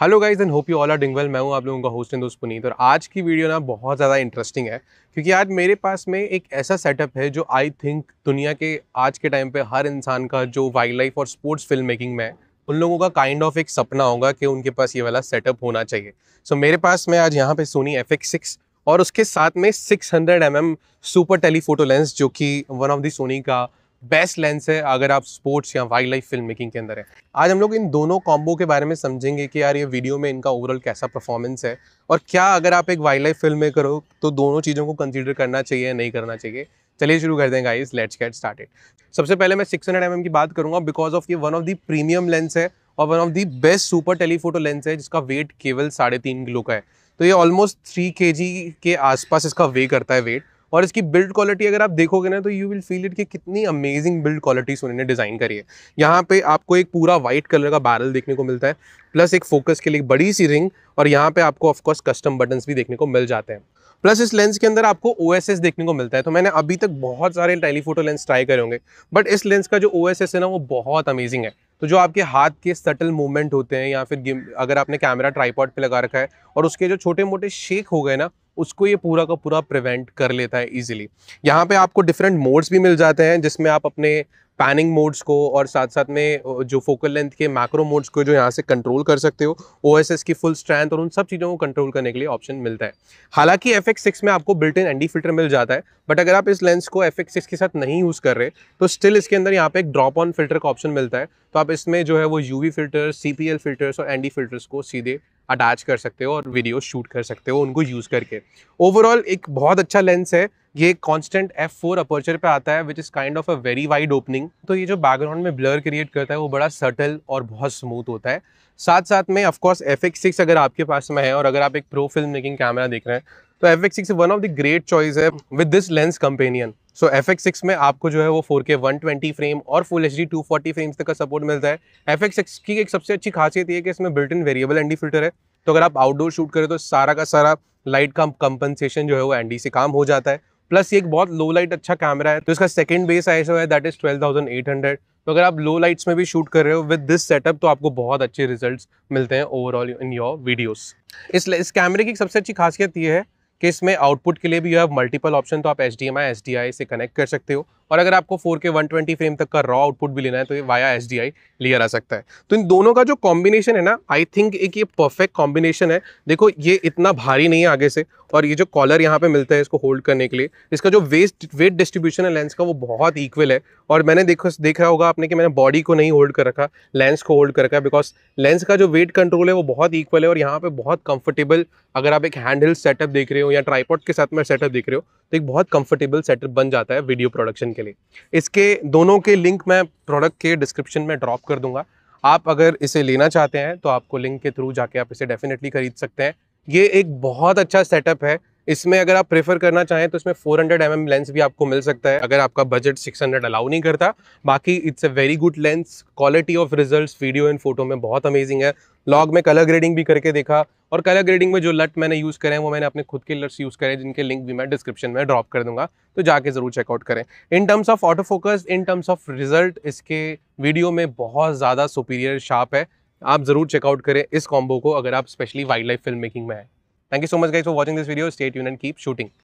Hello guys and hope you all are doing well मैं हूं आप लोगों का होस्ट दोस्त पुनीत और आज की वीडियो ना बहुत ज़्यादा इंटरेस्टिंग है क्योंकि आज मेरे पास में एक ऐसा सेटअप है जो आई थिंक दुनिया के आज के टाइम पे हर इंसान का जो वाइल्ड लाइफ और स्पोर्ट्स फिल्म मेकिंग में है उन लोगों का काइंड kind ऑफ of एक सपना होगा कि उनके पास ये वाला सेटअप होना चाहिए सो so, मेरे पास में आज यहाँ पे सोनी एफ एक्स और उसके साथ में six hundred M M super telephoto lens जो कि वन ऑफ दी सोनी का बेस्ट लेंस है अगर आप स्पोर्ट्स या वाइल्ड लाइफ फिल्म मेकिंग के अंदर है आज हम लोग इन दोनों कॉम्बो के बारे में समझेंगे कि यार ये वीडियो में इनका ओवरऑल कैसा परफॉर्मेंस है और क्या अगर आप एक वाइल्ड लाइफ फिल्म में करो तो दोनों चीज़ों को कंसिडर करना चाहिए नहीं करना चाहिए चलिए शुरू कर देंगे गाइस लेट्स गेट स्टार्टेड सबसे पहले मैं सिक्स हंड्रेड mm की बात करूंगा बिकॉज ऑफ ये one of the premium lens है और one of the best super telephoto lens है जिसका वेट केवल साढ़े तीन किलो का है तो ये ऑलमोस्ट थ्री के के आसपास इसका वे करता है वेट और इसकी बिल्ड क्वालिटी अगर आप देखोगे ना तो यू विल फील इट कि कितनी अमेजिंग बिल्ड क्वालिटी उन्होंने डिज़ाइन करी है यहाँ पे आपको एक पूरा व्हाइट कलर का बैरल देखने को मिलता है प्लस एक फोकस के लिए बड़ी सी रिंग और यहाँ पे आपको ऑफकोर्स कस्टम बटन भी देखने को मिल जाते हैं प्लस इस लेंस के अंदर आपको ओ देखने को मिलता है तो मैंने अभी तक बहुत सारे टेलीफोटो लेंस ट्राई करे होंगे बट इस लेंस का जो ओ है ना वो बहुत अमेजिंग है तो जो आपके हाथ के सटल मूवमेंट होते हैं या फिर अगर आपने कैमरा ट्राईपॉड पे लगा रखा है और उसके जो छोटे मोटे शेक हो गए ना उसको ये पूरा का पूरा प्रिवेंट कर लेता है ईजिली यहाँ पे आपको डिफरेंट मोड्स भी मिल जाते हैं जिसमें आप अपने पैनिंग मोड्स को और साथ साथ में जो फोकल लेंथ के मैक्रो मोड्स को जो यहाँ से कंट्रोल कर सकते हो ओ की फुल स्ट्रेंथ और उन सब चीज़ों को कंट्रोल करने के लिए ऑप्शन मिलता है हालांकि एफ एक्स में आपको बिल्ट इन एंडी फिल्टर मिल जाता है बट अगर आप इस लेंस को एफ एक्स के साथ नहीं यूज़ कर रहे तो स्टिल इसके अंदर यहाँ पे एक ड्रॉप ऑन फिल्टर का ऑप्शन मिलता है तो आप इसमें जो है वो यू फिल्टर सी फिल्टर्स और एंडी फिल्टर्स को सीधे अटैच कर सकते हो और वीडियो शूट कर सकते हो उनको यूज़ करके ओवरऑल एक बहुत अच्छा लेंस है ये कॉन्स्टेंट एफ फोर अपर्चर पर आता है which is kind of a very wide opening तो ये जो बैकग्राउंड में ब्लर क्रिएट करता है वो बड़ा सटल और बहुत स्मूथ होता है साथ साथ में ऑफकोर्स एफ एक्स सिक्स अगर आपके पास में है और अगर आप एक प्रो फिल्म मेकिंग कैमरा देख रहे हैं तो F X six one of the great choice है with this lens companion so F X six में आपको जो है वो four K one twenty frame और full H D two forty frames तक का सपोर्ट मिलता है एफ एक्स सिक्स की एक सबसे अच्छी खासियत ये कि इसमें built in variable ND filter है तो अगर आप आउटडोर शूट करें तो सारा का सारा लाइट का कंपनसेशन जो है वो एंडी से काम हो जाता है प्लस ये एक बहुत लो लाइट अच्छा कैमरा है तो इसका सेकंड बेस आई है दैट इज हंड्रेड तो अगर आप लो लाइट्स में भी शूट कर रहे हो विद दिस सेटअप तो आपको बहुत अच्छे रिजल्ट्स मिलते हैं ओवरऑल इन योर वीडियोस इस इस कैमरे की सबसे अच्छी खासियत ये है कि इसमें आउटपुट के लिए भी यू हैव मल्टीपल ऑप्शन तो आप एच डी से कनेक्ट कर सकते हो और अगर आपको four K one twenty frame तक का रॉ आउटपुट भी लेना है तो ये वाया एस डी आई लिया जा सकता है तो इन दोनों का जो कॉम्बिनेशन है ना आई थिंक एक ये परफेक्ट कॉम्बिनेशन है देखो ये इतना भारी नहीं है आगे से और ये जो कॉलर यहाँ पे मिलता है इसको होल्ड करने के लिए इसका जो वेस्ट वेट डिस्ट्रीब्यूशन है लेंस का वो बहुत इक्वल है और मैंने देखो देखा होगा आपने कि मैंने बॉडी को नहीं होल्ड कर रखा लेंस को होल्ड कर रखा बिकॉज लेंस का जो वेट कंट्रोल है वो बहुत इक्वल है और यहाँ पर बहुत कंफर्टेबल अगर आप एक हैंडल सेटअप देख रहे हो या ट्राईपॉड के साथ में सेटअप देख रहे हो तो एक बहुत कंफर्टेबल सेटअप बन जाता है वीडियो प्रोडक्शन के लिए इसके दोनों के लिंक मैं प्रोडक्ट के डिस्क्रिप्शन में ड्रॉप कर दूंगा आप अगर इसे लेना चाहते हैं तो आपको लिंक के थ्रू जाके आप इसे डेफिनेटली खरीद सकते हैं ये एक बहुत अच्छा सेटअप है इसमें अगर आप प्रेफर करना चाहें तो इसमें 400 हंड्रेड mm लेंस भी आपको मिल सकता है अगर आपका बजट 600 अलाउ नहीं करता बाकी it's a very good lens quality of results video and photo में बहुत अमेजिंग है लॉग में कलर ग्रेडिंग भी करके देखा और कलर ग्रेडिंग में जो लट मैंने यूज़ करें वो मैंने अपने खुद के लट्स यूज़ करें जिनके लिंक भी मैं डिस्क्रिप्शन में ड्रॉप कर दूंगा तो जाके ज़रूर चेकआउट करें in terms of autofocus in terms of result इसके वीडियो में बहुत ज़्यादा सुपीरियर शार्प है आप ज़रूर चेकआउट करें इस कॉम्बो को अगर आप specially wildlife film making में आए Thank you so much guys for watching this video. Stay tuned and keep shooting.